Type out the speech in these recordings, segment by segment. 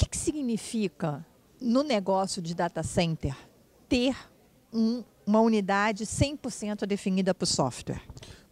que, que significa no negócio de data center ter um, uma unidade 100% definida para o software?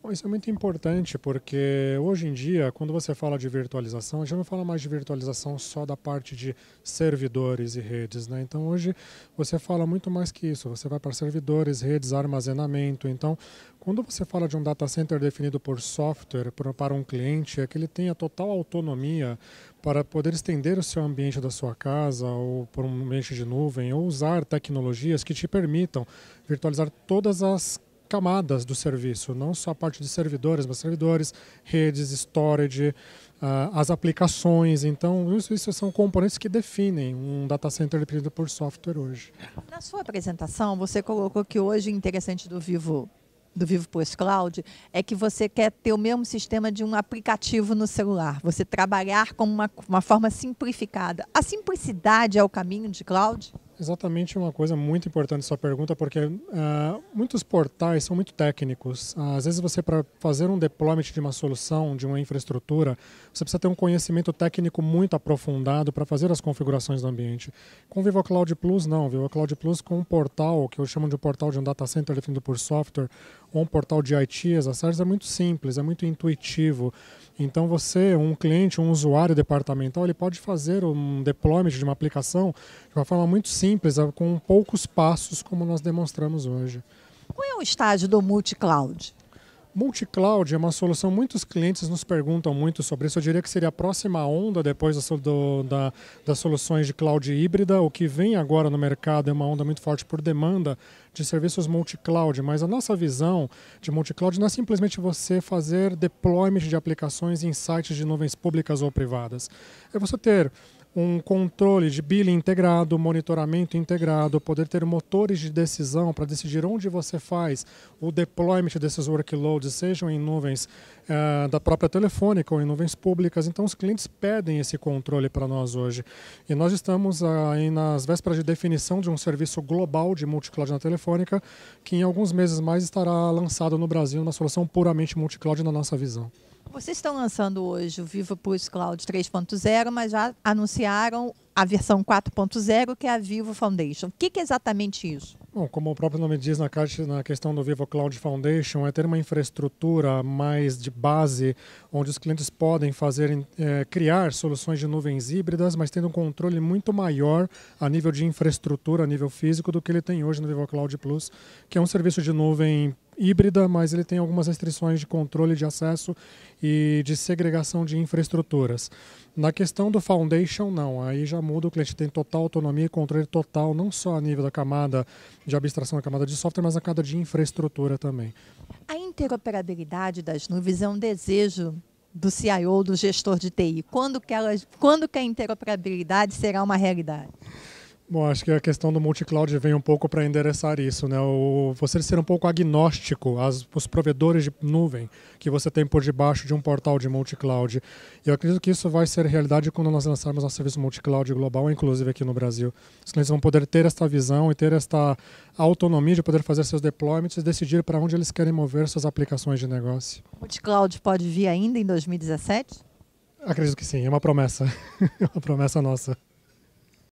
Bom, isso é muito importante porque hoje em dia, quando você fala de virtualização, a gente não fala mais de virtualização só da parte de servidores e redes, né? Então hoje você fala muito mais que isso. Você vai para servidores, redes, armazenamento. Então, quando você fala de um data center definido por software para um cliente, é que ele tenha total autonomia para poder estender o seu ambiente da sua casa ou por um ambiente de nuvem ou usar tecnologias que te permitam virtualizar todas as camadas do serviço, não só a parte de servidores, mas servidores, redes, storage, ah, as aplicações. Então, isso, isso, são componentes que definem um data center dependido por software hoje. Na sua apresentação, você colocou que hoje o interessante do Vivo do Vivo Post Cloud é que você quer ter o mesmo sistema de um aplicativo no celular, você trabalhar com uma, uma forma simplificada. A simplicidade é o caminho de cloud? exatamente uma coisa muito importante sua pergunta, porque uh, muitos portais são muito técnicos. Uh, às vezes você, para fazer um deployment de uma solução, de uma infraestrutura, você precisa ter um conhecimento técnico muito aprofundado para fazer as configurações do ambiente. Com o Vivo Cloud Plus, não. O Vivo Cloud Plus com um portal, que eu chamo de um portal de um data center definido por software, ou um portal de IT, as SaaS, é muito simples, é muito intuitivo. Então você, um cliente, um usuário departamental, ele pode fazer um deployment de uma aplicação de uma forma muito simples, simples, é com poucos passos, como nós demonstramos hoje. Qual é o estágio do multi-cloud? Multicloud é uma solução, muitos clientes nos perguntam muito sobre isso. Eu diria que seria a próxima onda depois do, da, das soluções de cloud híbrida. O que vem agora no mercado é uma onda muito forte por demanda de serviços multicloud, mas a nossa visão de multicloud não é simplesmente você fazer deployment de aplicações em sites de nuvens públicas ou privadas. É você ter um controle de billing integrado, monitoramento integrado, poder ter motores de decisão para decidir onde você faz o deployment desses workloads, sejam em nuvens uh, da própria telefônica ou em nuvens públicas. Então, os clientes pedem esse controle para nós hoje. E nós estamos aí uh, nas vésperas de definição de um serviço global de multicloud na telefônica, que em alguns meses mais estará lançado no Brasil, uma solução puramente multicloud na nossa visão. Vocês estão lançando hoje o Vivo Plus Cloud 3.0, mas já anunciaram a versão 4.0, que é a Vivo Foundation. O que, que é exatamente isso? Bom, como o próprio nome diz na, caixa, na questão do Vivo Cloud Foundation, é ter uma infraestrutura mais de base, onde os clientes podem fazer, é, criar soluções de nuvens híbridas, mas tendo um controle muito maior a nível de infraestrutura, a nível físico, do que ele tem hoje no Vivo Cloud Plus, que é um serviço de nuvem híbrida, mas ele tem algumas restrições de controle de acesso e de segregação de infraestruturas. Na questão do Foundation, não. Aí já muda, o cliente tem total autonomia e controle total, não só a nível da camada de abstração, a camada de software, mas a camada de infraestrutura também. A interoperabilidade das nuvens é um desejo do CIO, do gestor de TI. Quando que, ela, quando que a interoperabilidade será uma realidade? Bom, acho que a questão do multi-cloud vem um pouco para endereçar isso, né? O, você ser um pouco agnóstico aos os provedores de nuvem que você tem por debaixo de um portal de multi-cloud. Eu acredito que isso vai ser realidade quando nós lançarmos nosso serviço multi-cloud global, inclusive aqui no Brasil. Os clientes vão poder ter esta visão e ter esta autonomia de poder fazer seus deployments e decidir para onde eles querem mover suas aplicações de negócio. multi-cloud pode vir ainda em 2017? Acredito que sim, é uma promessa. é uma promessa nossa.